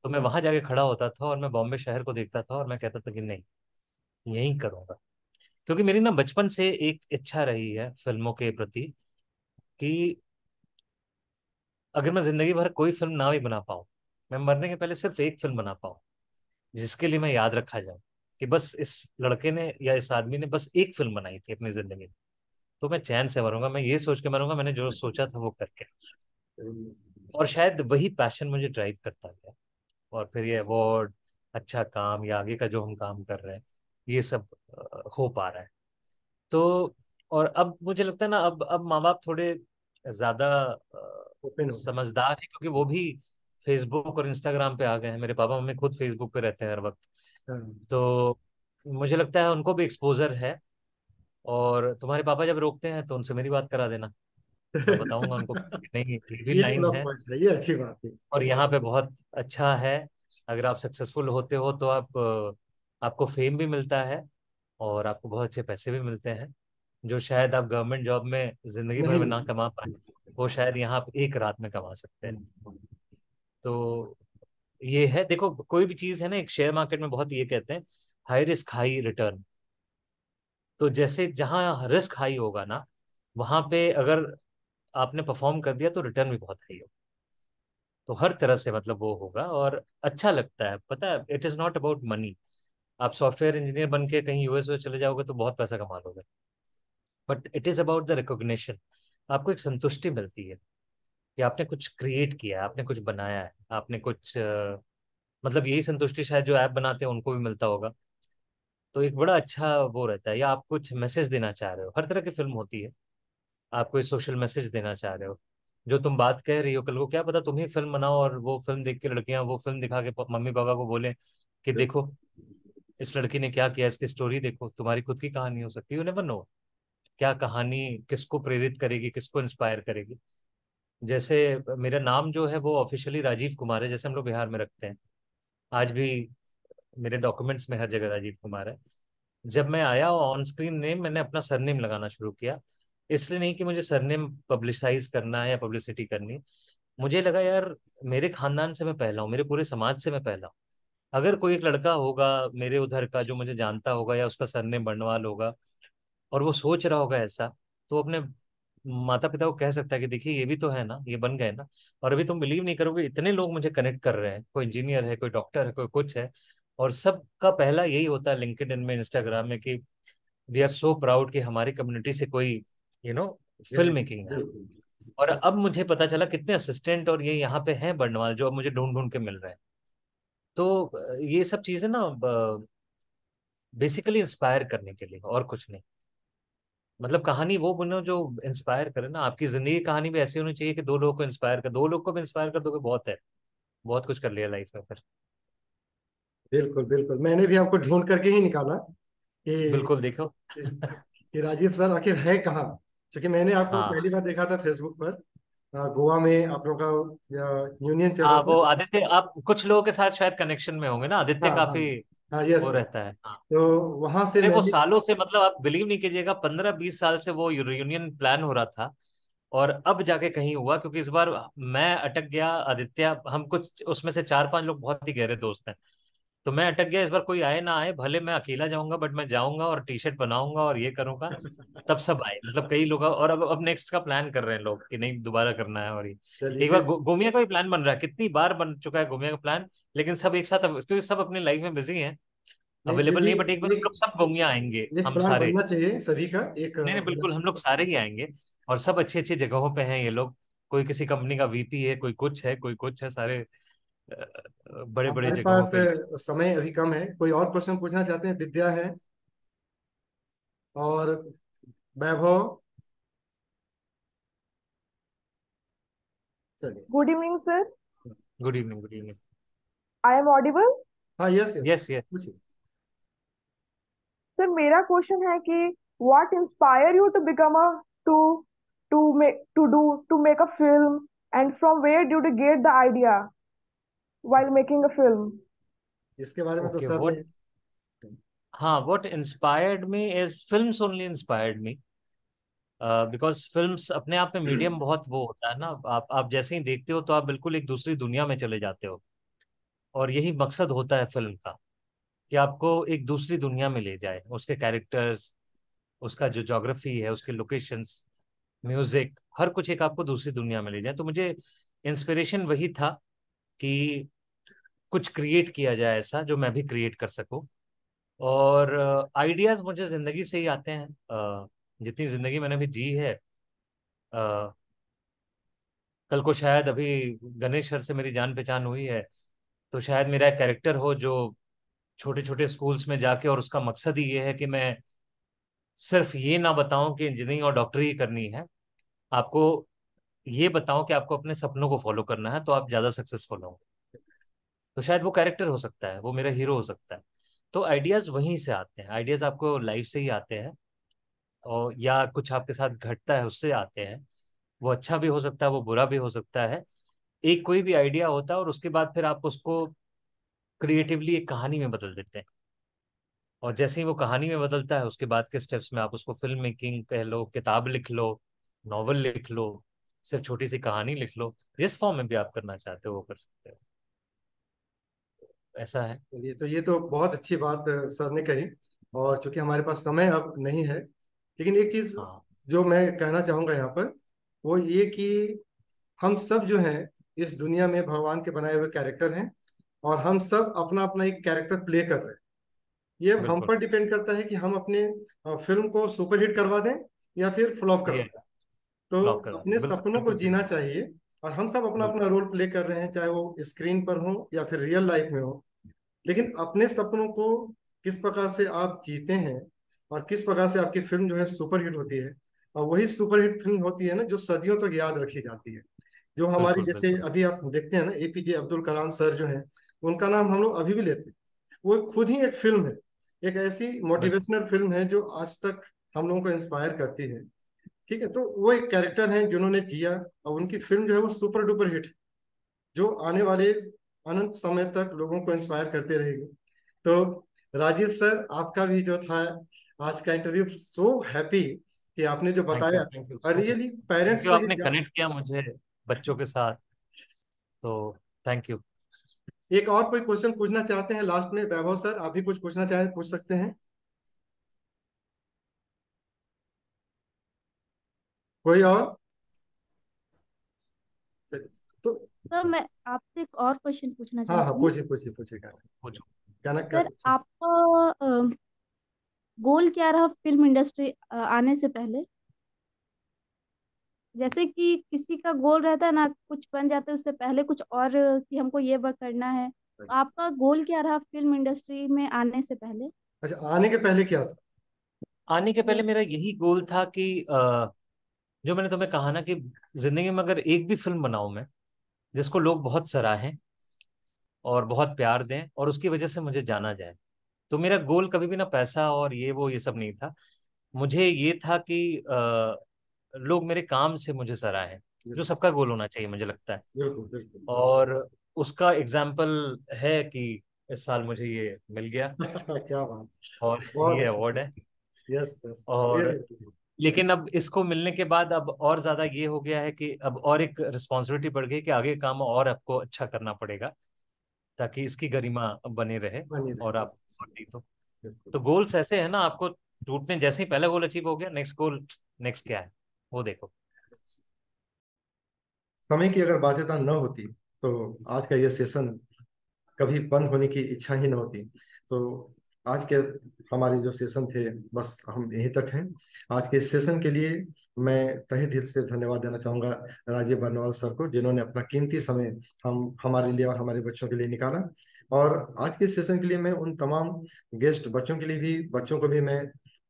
तो मैं वहां जाके खड़ा होता था और मैं बॉम्बे शहर को देखता था और मैं कहता था कि नहीं यही करूंगा क्योंकि मेरी ना बचपन से एक इच्छा रही है फिल्मों के प्रति कि अगर मैं जिंदगी भर कोई फिल्म ना भी बना पाऊँ मैं मरने के पहले सिर्फ एक फिल्म बना पाऊँ जिसके लिए मैं याद रखा जाऊँ कि बस इस लड़के ने या इस आदमी ने बस एक फिल्म बनाई थी अपनी जिंदगी में तो मैं चैन से मरूंगा मैं ये सोच के मरूंगा मैंने जो सोचा था वो करके और शायद वही पैशन मुझे ड्राइव करता गया और फिर ये अवार्ड अच्छा काम या आगे का जो हम काम कर रहे हैं ये सब हो पा रहा है तो और अब मुझे लगता है ना अब अब माँ बाप थोड़े ज्यादा समझदार है क्योंकि वो भी फेसबुक और इंस्टाग्राम पे आ गए हैं मेरे पापा मम्मी खुद फेसबुक पे रहते हैं हर वक्त हाँ। तो मुझे लगता है उनको भी एक्सपोजर है और तुम्हारे पापा जब रोकते हैं तो उनसे मेरी बात करा देना तो बताऊंगा उनको [laughs] नहीं ये भी लाइन है ये अच्छी बात है और यहाँ पे बहुत अच्छा है अगर आप सक्सेसफुल होते हो तो आप आपको फेम भी मिलता है और आपको बहुत अच्छे पैसे भी मिलते हैं जो शायद आप गवर्नमेंट जॉब में जिंदगी भर में ना कमा पाए वो शायद यहाँ आप एक रात में कमा सकते हैं तो ये है देखो कोई भी चीज है ना एक शेयर मार्केट में बहुत ये कहते हैं हाई रिस्क हाई रिटर्न तो जैसे जहां रिस्क हाई होगा ना वहां पे अगर आपने परफॉर्म कर दिया तो रिटर्न भी बहुत हाई होगा तो हर तरह से मतलब वो होगा और अच्छा लगता है पता है it is not about money आप सॉफ्टवेयर इंजीनियर बन के कहीं यूएस चले जाओगे तो बहुत पैसा कमा लोगे but it is about the recognition आपको एक संतुष्टि मिलती है कि आपने कुछ क्रिएट किया है आपने कुछ बनाया है आपने कुछ uh, मतलब यही संतुष्टि शायद जो ऐप बनाते हैं उनको भी मिलता होगा तो एक बड़ा अच्छा वो रहता है या आप कुछ मैसेज देना चाह रहे हो हर तरह की फिल्म होती है आप कोई सोशल मैसेज देना चाह रहे हो जो तुम बात कह रही हो कल को क्या पता तुम ही फिल्म बनाओ और वो फिल्म देख के लड़कियां वो फिल्म दिखा के मम्मी पापा को बोले कि देखो इस लड़की ने क्या किया इसकी स्टोरी देखो तुम्हारी खुद की कहानी हो सकती है यू नेवर नो क्या कहानी किसको प्रेरित करेगी किसको इंस्पायर करेगी जैसे मेरा नाम जो है वो ऑफिशियली राजीव कुमार है जैसे हम लोग बिहार में रखते हैं आज भी मेरे डॉक्यूमेंट्स में हर जगह राजीव कुमार है जब मैं आया ऑन स्क्रीन नेम मैंने अपना सरनेम लगाना शुरू किया इसलिए नहीं कि मुझे सरनेम पब्लिसाइज करना है या पब्लिसिटी करनी मुझे लगा यार मेरे खानदान से मैं पहला हूँ मेरे पूरे समाज से मैं पहला हूँ अगर कोई एक लड़का होगा मेरे उधर का जो मुझे जानता होगा या उसका सरनेम बनवाल होगा और वो सोच रहा होगा ऐसा तो अपने माता पिता को कह सकता है कि देखिए ये भी तो है ना ये बन गए ना और अभी तुम बिलीव नहीं करोगे इतने लोग मुझे कनेक्ट कर रहे हैं कोई इंजीनियर है कोई डॉक्टर है कोई कुछ है और सबका पहला यही होता है लिंकड में इंस्टाग्राम में कि वी आर सो प्राउड कि हमारी कम्युनिटी से कोई यू नो फिल्म मेकिंग है और अब मुझे पता चला कितने असिस्टेंट और ये यहाँ पे हैं बर्णवाल जो अब मुझे ढूंढ ढूंढ के मिल रहे हैं तो ये सब चीजें ना बेसिकली इंस्पायर करने के लिए और कुछ नहीं मतलब कहानी वो बोलो जो इंस्पायर करे ना आपकी जिंदगी कहानी भी ऐसी होनी चाहिए कि दो लोगों को इंस्पायर कर दो लोग को भी इंस्पायर कर दोगे बहुत है बहुत कुछ कर लिया लाइफ में फिर बिल्कुल बिल्कुल मैंने भी आपको ढूंढ करके ही निकाला कि बिल्कुल देखो कि राजीव सर आखिर है कहाँ क्योंकि मैंने आपको हाँ। पहली बार देखा था फेसबुक पर गोवा में आप लोगों का यूनियन चल हाँ, रहा वो आदित्य आप कुछ लोगों के साथ शायद कनेक्शन में होंगे ना आदित्य हाँ, हाँ। काफी हाँ। हाँ यस वो रहता है हाँ तो वहां से वो सालों से मतलब आप बिलीव नहीं कीजिएगा पंद्रह बीस साल से वो रियूनियन प्लान हो रहा था और अब जाके कहीं हुआ क्योंकि इस बार मैं अटक गया आदित्य हम कुछ उसमें से चार पांच लोग बहुत ही गहरे दोस्त हैं तो मैं अटक गया इस बार कोई आए ना आए भले मैं अकेला जाऊंगा बट मैं जाऊंगा और टी शर्ट बनाऊंगा और ये करूंगा तब सब आए मतलब कई लोग और अब अब नेक्स्ट का प्लान कर रहे हैं लोग कि नहीं दोबारा करना है और ये एक बार गोमिया का भी प्लान बन रहा है कितनी बार बन चुका है गोमिया का प्लान लेकिन सब एक साथ क्योंकि सब अपने लाइफ में बिजी है अवेलेबल नहीं बट एक बार हम सब गोमिया आएंगे हम सारे सभी का एक नहीं नहीं बिल्कुल हम लोग सारे ही आएंगे और सब अच्छी अच्छी जगहों पे हैं ये लोग कोई किसी कंपनी का वीपी है कोई कुछ है कोई कुछ है सारे बड़े बड़े जगहों पास पे समय अभी कम है कोई और क्वेश्चन पूछना चाहते हैं विद्या है और Vaibhav good evening sir good evening good evening I am audible हाँ यस यस यस सर मेरा क्वेश्चन है कि what inspire you to become a to to make to do to make a film and from where do to get the idea while making a film इसके बारे में तो okay, तो what, हाँ what inspired me is films only inspired me because uh, films अपने आप में medium [clears throat] बहुत वो होता है ना आप आप जैसे ही देखते हो तो आप बिल्कुल एक दूसरी दुनिया में चले जाते हो और यही मकसद होता है फिल्म का कि आपको एक दूसरी दुनिया में ले जाए उसके कैरेक्टर्स उसका जो जोग्राफी है उसके लोकेशंस म्यूजिक हर कुछ एक आपको दूसरी दुनिया में ले जाए तो मुझे इंस्पिरेशन वही था कि कुछ क्रिएट किया जाए ऐसा जो मैं भी क्रिएट कर सकूं और आइडियाज़ uh, मुझे ज़िंदगी से ही आते हैं uh, जितनी ज़िंदगी मैंने भी जी है uh, कल को शायद अभी गणेश सर से मेरी जान पहचान हुई है तो शायद मेरा कैरेक्टर हो जो छोटे छोटे स्कूल्स में जाके और उसका मकसद ही ये है कि मैं सिर्फ ये ना बताऊं कि इंजीनियरिंग और डॉक्टरी ही करनी है आपको ये बताओ कि आपको अपने सपनों को फॉलो करना है तो आप ज्यादा सक्सेसफुल होंगे तो शायद वो कैरेक्टर हो सकता है वो मेरा हीरो हो सकता है तो आइडियाज वहीं से आते हैं आइडियाज आपको लाइफ से ही आते हैं और या कुछ आपके साथ घटता है उससे आते हैं वो अच्छा भी हो सकता है वो बुरा भी हो सकता है एक कोई भी आइडिया होता है और उसके बाद फिर आप उसको क्रिएटिवली एक कहानी में बदल देते हैं और जैसे ही वो कहानी में बदलता है उसके बाद के स्टेप्स में आप उसको फिल्म मेकिंग कह लो किताब लिख लो नॉवल लिख लो सिर्फ छोटी सी कहानी लिख लो जिस फॉर्म में भी आप करना चाहते हो वो कर सकते हो ऐसा है ये तो ये तो बहुत अच्छी बात सर ने कही और चूंकि हमारे पास समय अब नहीं है लेकिन एक चीज हाँ। जो मैं कहना चाहूंगा यहाँ पर वो ये कि हम सब जो हैं इस दुनिया में भगवान के बनाए हुए कैरेक्टर हैं और हम सब अपना अपना एक कैरेक्टर प्ले कर रहे हैं ये हम पर डिपेंड करता है कि हम अपने फिल्म को सुपरहिट करवा दें या फिर फ्लॉप करवा दें तो अपने सपनों को जीना चाहिए और हम सब अपना अपना रोल प्ले कर रहे हैं चाहे वो स्क्रीन पर हो या फिर रियल लाइफ में हो लेकिन अपने सपनों को किस प्रकार से आप जीते हैं और किस प्रकार से आपकी फिल्म जो है सुपर हिट होती है और वही सुपर हिट फिल्म होती है ना जो सदियों तक तो याद रखी जाती है जो हमारी जैसे अभी आप देखते हैं ना एपीजे अब्दुल कलाम सर जो है उनका नाम हम लोग अभी भी लेते हैं वो खुद ही एक फिल्म है एक ऐसी मोटिवेशनल अच्छा। फिल्म है जो आज तक हम लोगों को इंस्पायर करती है ठीक है तो वो एक कैरेक्टर है जिन्होंने जिया और उनकी फिल्म जो है वो सुपर डुपर हिट जो आने वाले अनंत समय तक लोगों को इंस्पायर करते रहेंगे तो राजीव सर आपका भी जो था आज का इंटरव्यू सो हैप्पी कि आपने जो बताया और रियली पेरेंट्स जो आपने कनेक्ट किया मुझे बच्चों के साथ तो थैंक यू एक और कोई क्वेश्चन पूछना चाहते हैं लास्ट में वैभव सर आप भी कुछ पूछना चाहे पूछ सकते हैं कोई और तो सर तो- मैं आपसे एक और क्वेश्चन पूछना चाहती हाँ हाँ पूछिए पूछिए पूछिए गाना सर आपका गोल क्या रहा फिल्म इंडस्ट्री आने से पहले जैसे कि किसी का गोल रहता है ना कुछ बन जाते उससे पहले कुछ और कि हमको ये वर्क करना है तो अच्छा। आपका गोल क्या रहा फिल्म इंडस्ट्री में आने से पहले अच्छा आने के पहले क्या था आने के पहले मेरा यही गोल था कि आ, जो मैंने तुम्हें कहा ना कि जिंदगी में अगर एक भी फिल्म बनाऊं मैं जिसको लोग बहुत सराहें और बहुत प्यार दें और उसकी वजह से मुझे जाना जाए तो मेरा गोल कभी भी ना पैसा और ये वो ये सब नहीं था मुझे ये था कि आ, लोग मेरे काम से मुझे सराहें जो सबका गोल होना चाहिए मुझे लगता है दिल्कुण, दिल्कुण। और उसका एग्जाम्पल है कि इस साल मुझे ये मिल गया [laughs] क्या बात और ये अवार्ड है यस और लेकिन अब इसको मिलने के बाद अब और ज्यादा ये हो गया है कि अब और एक रिस्पॉन्सिबिलिटी बढ़ गई कि आगे काम और आपको अच्छा करना पड़ेगा ताकि इसकी गरिमा बने रहे, बने रहे। और आप तो तो गोल्स ऐसे है ना आपको टूटने जैसे ही पहला गोल अचीव हो गया नेक्स्ट गोल नेक्स्ट क्या है वो देखो समय की अगर बाध्यता न होती तो आज का ये सेशन कभी बंद होने की इच्छा ही न होती तो आज के हमारे जो सेशन थे बस हम यहीं तक हैं आज के सेशन के लिए मैं तहे दिल से धन्यवाद देना चाहूँगा राजीव बर्नवाल सर को जिन्होंने अपना कीमती समय हम हमारे लिए और हमारे बच्चों के लिए निकाला और आज के सेशन के लिए मैं उन तमाम गेस्ट बच्चों के लिए भी बच्चों को भी मैं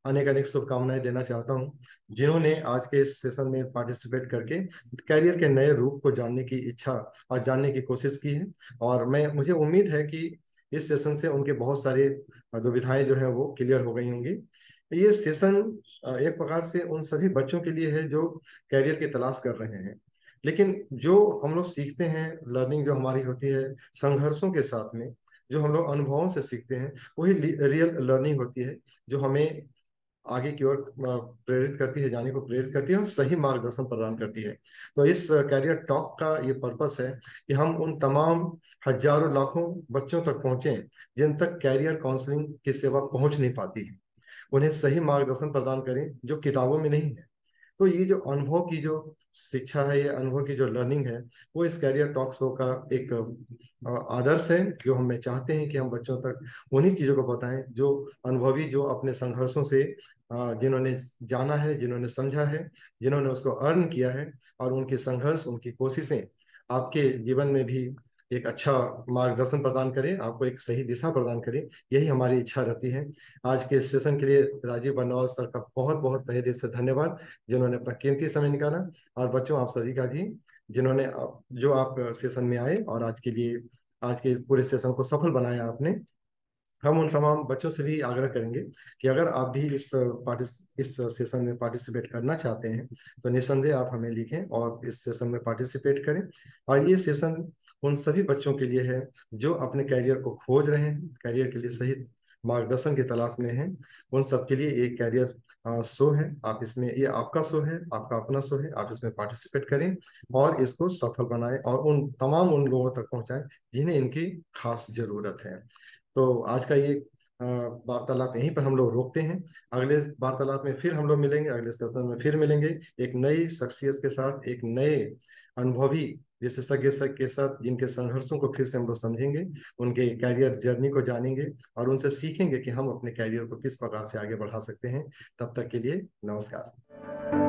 अनेक अनेक शुभकामनाएं देना चाहता हूं जिन्होंने आज के इस सेशन में पार्टिसिपेट करके कैरियर के नए रूप को जानने की इच्छा और जानने की कोशिश की है और मैं मुझे उम्मीद है कि इस सेशन से उनके बहुत सारे दुविधाएं जो है वो क्लियर हो गई होंगी ये सेशन एक प्रकार से उन सभी बच्चों के लिए है जो कैरियर की तलाश कर रहे हैं लेकिन जो हम लोग सीखते हैं लर्निंग जो हमारी होती है संघर्षों के साथ में जो हम लोग अनुभवों से सीखते हैं वही रियल लर्निंग होती है जो हमें आगे की ओर प्रेरित करती है जाने को प्रेरित करती है और सही मार्गदर्शन प्रदान करती है तो इस कैरियर टॉक का ये पर्पस है कि हम उन तमाम हजारों लाखों बच्चों तक पहुंचे जिन तक कैरियर काउंसलिंग की सेवा पहुंच नहीं पाती है उन्हें सही मार्गदर्शन प्रदान करें जो किताबों में नहीं है तो ये जो अनुभव की जो शिक्षा है ये अनुभव की जो लर्निंग है वो इस कैरियर टॉक शो का एक आदर्श है जो हमें चाहते हैं कि हम बच्चों तक उन्हीं चीज़ों को बताएं जो अनुभवी जो अपने संघर्षों से जिन्होंने जाना है जिन्होंने समझा है जिन्होंने उसको अर्न किया है और उनके संघर्ष उनकी कोशिशें आपके जीवन में भी एक अच्छा मार्गदर्शन प्रदान करें आपको एक सही दिशा प्रदान करें यही हमारी इच्छा रहती है आज के इस सेशन के लिए राजीव बनौल सर का बहुत बहुत तहे दिल से धन्यवाद जिन्होंने अपना कीमती समय निकाला और बच्चों आप सभी का भी जिन्होंने जो आप सेशन में आए और आज के लिए आज के पूरे सेशन को सफल बनाया आपने हम उन तमाम बच्चों से भी आग्रह करेंगे कि अगर आप भी इस पार्टिस इस सेशन में पार्टिसिपेट करना चाहते हैं तो निसंदेह आप हमें लिखें और इस सेशन में पार्टिसिपेट करें और ये सेशन उन सभी बच्चों के लिए है जो अपने कैरियर को खोज रहे हैं कैरियर के लिए सही मार्गदर्शन की तलाश में हैं उन सब के लिए एक कैरियर शो है आप इसमें ये आपका शो है आपका अपना शो है आप इसमें पार्टिसिपेट करें और इसको सफल बनाएं और उन तमाम उन लोगों तक पहुंचाएं जिन्हें इनकी खास जरूरत है तो आज का ये वार्तालाप यहीं पर हम लोग रोकते हैं अगले वार्तालाप में फिर हम लोग मिलेंगे अगले सेशन में फिर मिलेंगे एक नई शख्सियत के साथ एक नए अनुभवी विशेषज्ञ के साथ जिनके संघर्षों को फिर से हम लोग समझेंगे उनके कैरियर जर्नी को जानेंगे और उनसे सीखेंगे कि हम अपने कैरियर को किस प्रकार से आगे बढ़ा सकते हैं तब तक के लिए नमस्कार